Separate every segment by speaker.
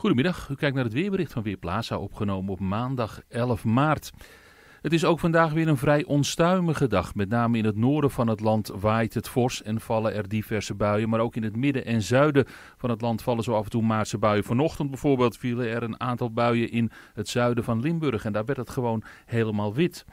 Speaker 1: Goedemiddag, u kijkt naar het weerbericht van Weerplaza, opgenomen op maandag 11 maart. Het is ook vandaag weer een vrij onstuimige dag. Met name in het noorden van het land waait het fors en vallen er diverse buien. Maar ook in het midden en zuiden van het land vallen zo af en toe maartse buien. Vanochtend bijvoorbeeld vielen er een aantal buien in het zuiden van Limburg. En daar werd het gewoon helemaal wit.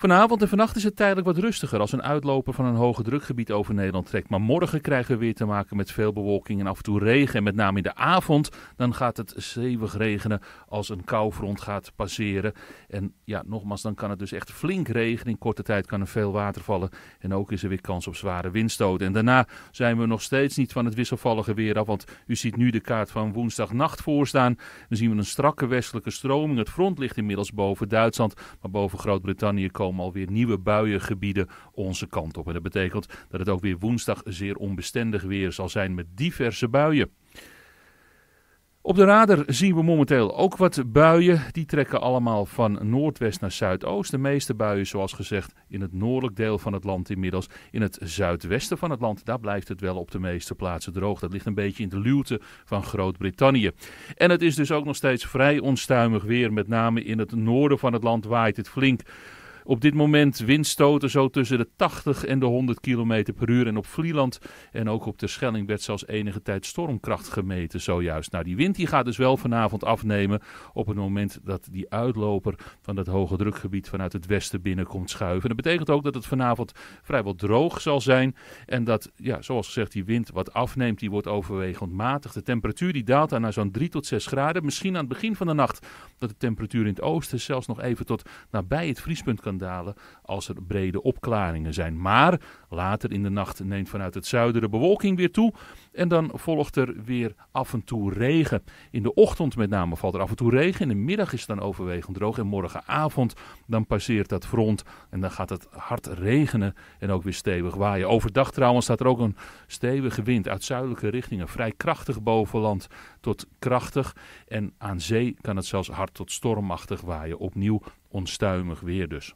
Speaker 1: Vanavond en vannacht is het tijdelijk wat rustiger als een uitloper van een hoge drukgebied over Nederland trekt. Maar morgen krijgen we weer te maken met veel bewolking en af en toe regen. En met name in de avond, dan gaat het zevig regenen als een koufront gaat passeren. En ja, nogmaals, dan kan het dus echt flink regenen. In korte tijd kan er veel water vallen. En ook is er weer kans op zware windstoten. En daarna zijn we nog steeds niet van het wisselvallige weer af. Want u ziet nu de kaart van woensdagnacht voorstaan. Dan zien we een strakke westelijke stroming. Het front ligt inmiddels boven Duitsland, maar boven Groot-Brittannië komen alweer nieuwe buiengebieden onze kant op. En dat betekent dat het ook weer woensdag zeer onbestendig weer zal zijn met diverse buien. Op de radar zien we momenteel ook wat buien. Die trekken allemaal van noordwest naar zuidoost. De meeste buien, zoals gezegd, in het noordelijk deel van het land inmiddels. In het zuidwesten van het land, daar blijft het wel op de meeste plaatsen droog. Dat ligt een beetje in de luwte van Groot-Brittannië. En het is dus ook nog steeds vrij onstuimig weer. Met name in het noorden van het land waait het flink. Op dit moment windstoten zo tussen de 80 en de 100 km per uur. En op Vlieland en ook op de Schelling werd zelfs enige tijd stormkracht gemeten zojuist. Nou, die wind die gaat dus wel vanavond afnemen op het moment dat die uitloper van dat hoge drukgebied vanuit het westen binnenkomt schuiven. Dat betekent ook dat het vanavond vrijwel droog zal zijn en dat, ja, zoals gezegd, die wind wat afneemt, die wordt overwegend matig. De temperatuur die daalt dan naar zo'n 3 tot 6 graden. Misschien aan het begin van de nacht dat de temperatuur in het oosten zelfs nog even tot nabij het vriespunt kan dalen als er brede opklaringen zijn. Maar later in de nacht neemt vanuit het zuiden de bewolking weer toe en dan volgt er weer af en toe regen. In de ochtend met name valt er af en toe regen, in de middag is het dan overwegend droog en morgenavond dan passeert dat front en dan gaat het hard regenen en ook weer stevig waaien. Overdag trouwens staat er ook een stevige wind uit zuidelijke richtingen, vrij krachtig bovenland tot krachtig en aan zee kan het zelfs hard tot stormachtig waaien. Opnieuw onstuimig weer dus.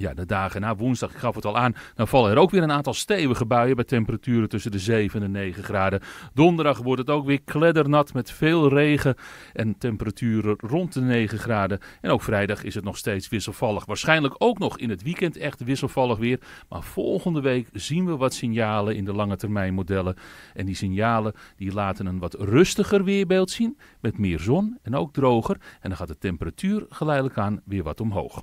Speaker 1: Ja, de dagen na woensdag, ik gaf het al aan, dan vallen er ook weer een aantal stevige buien bij temperaturen tussen de 7 en 9 graden. Donderdag wordt het ook weer kleddernat met veel regen en temperaturen rond de 9 graden. En ook vrijdag is het nog steeds wisselvallig. Waarschijnlijk ook nog in het weekend echt wisselvallig weer. Maar volgende week zien we wat signalen in de lange termijn modellen. En die signalen die laten een wat rustiger weerbeeld zien met meer zon en ook droger. En dan gaat de temperatuur geleidelijk aan weer wat omhoog.